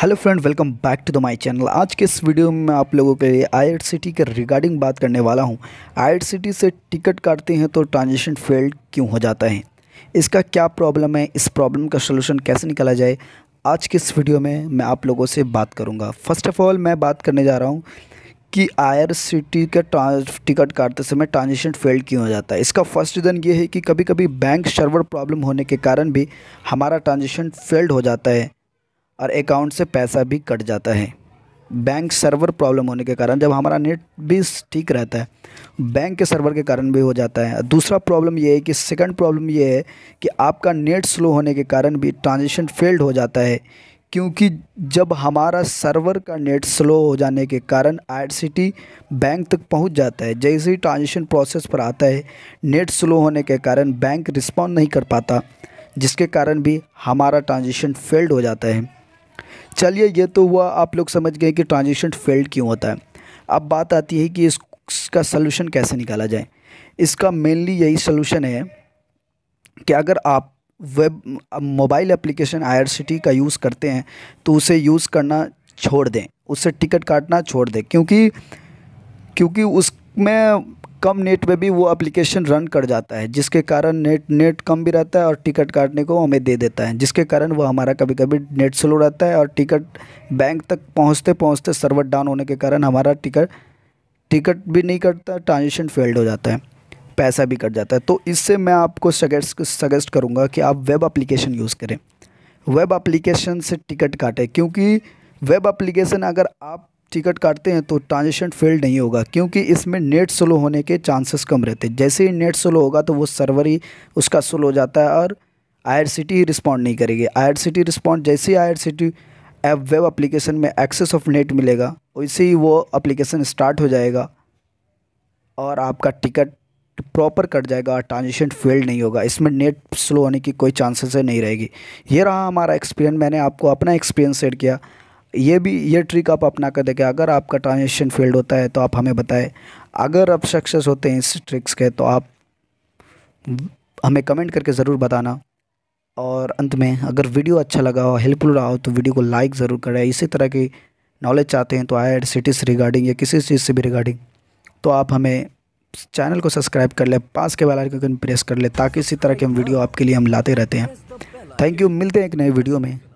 hello friend welcome back to the my channel आज के इस वीडियो में मैं आप लोगों के लिए आई आईआरसीटी के रिगार्डिंग बात करने वाला हूं आईआरसीटी से टिकट काटते हैं तो ट्रांजेक्शन फेल्ड क्यों हो जाता है इसका क्या प्रॉब्लम है इस प्रॉब्लम का सलूशन कैसे निकाला जाए आज के इस वीडियो में मैं आप लोगों से बात करूँगा फर्स्ट ऑफ़ ऑल मैं बात करने जा रहा हूँ कि आयर का के टिकट काटते समय ट्रांजेक्शन फेल्ड क्यों हो जाता है इसका फर्स्ट रीज़न ये है कि कभी कभी बैंक सर्वर प्रॉब्लम होने के कारण भी हमारा ट्रांजेक्शन फेल्ड हो जाता है और अकाउंट से पैसा भी कट जाता है बैंक सर्वर प्रॉब्लम होने के कारण जब हमारा नेट भी ठीक रहता है बैंक के सर्वर के कारण भी हो जाता है दूसरा प्रॉब्लम ये है कि सेकंड प्रॉब्लम ये है कि आपका नेट स्लो होने के कारण भी ट्रांजेक्शन फेल्ड हो जाता है क्योंकि जब हमारा सर्वर का नेट स्लो हो जाने के कारण आई बैंक तक पहुंच जाता है जैसे ही ट्रांजेक्शन प्रोसेस पर आता है नेट स्लो होने के कारण बैंक रिस्पॉन्ड नहीं कर पाता जिसके कारण भी हमारा ट्रांजेक्शन फेल्ड हो जाता है चलिए ये तो हुआ आप लोग समझ गए कि ट्रांजिशन फेल्ड क्यों होता है अब बात आती है कि इसका सोल्यूशन कैसे निकाला जाए इसका मेनली यही सोल्यूशन है कि अगर आप वेब मोबाइल एप्लीकेशन आई का यूज़ करते हैं तो उसे यूज़ करना छोड़ दें उससे टिकट काटना छोड़ दें क्योंकि क्योंकि उसमें कम नेट पे भी वो एप्लीकेशन रन कर जाता है जिसके कारण नेट नेट कम भी रहता है और टिकट काटने को हमें दे देता है जिसके कारण वो हमारा कभी कभी नेट स्लो रहता है और टिकट बैंक तक पहुँचते पहुँचते सर्वर डाउन होने के कारण हमारा टिकट टिकट भी नहीं कटता ट्रांजेक्शन फेल्ड हो जाता है पैसा भी कट जाता है तो इससे मैं आपको सजेस्ट सजेस्ट करूँगा कि आप वेब एप्लीकेशन यूज़ करें वेब एप्लीकेशन से टिकट काटें क्योंकि वेब एप्लीकेशन अगर आप टिकट काटते हैं तो ट्रांजेक्शन फेल नहीं होगा क्योंकि इसमें नेट स्लो होने के चांसेस कम रहते हैं जैसे ही नेट स्लो होगा तो वो सर्वर ही उसका स्लो हो जाता है और आई रिस्पॉन्ड नहीं करेगी आई रिस्पॉन्ड जैसे ही आई ऐप वेब एप्लीकेशन में एक्सेस ऑफ नेट मिलेगा वैसे ही वो एप्लीकेशन स्टार्ट हो जाएगा और आपका टिकट प्रॉपर कट जाएगा ट्रांजेक्शन फेल्ड नहीं होगा इसमें नेट स्लो होने की कोई चांसेस नहीं रहेगी ये रहा हमारा एक्सपीरियंस मैंने आपको अपना एक्सपीरियंस शेयर किया ये भी ये ट्रिक आप अपना कर देखें अगर आपका ट्रांजेक्शन फेल्ड होता है तो आप हमें बताएं अगर आप सक्सेस होते हैं इस ट्रिक्स के तो आप हमें कमेंट करके ज़रूर बताना और अंत में अगर वीडियो अच्छा लगा हो हेल्पफुल रहा हो तो वीडियो को लाइक ज़रूर करें इसी तरह की नॉलेज चाहते हैं तो आई एड सिटीज़ रिगार्डिंग या किसी चीज़ से भी रिगार्डिंग तो आप हमें चैनल को सब्सक्राइब कर लें पास के वाला प्रेस कर लें ताकि इसी तरह के हम वीडियो आपके लिए हम लाते रहते हैं थैंक यू मिलते हैं एक नए वीडियो में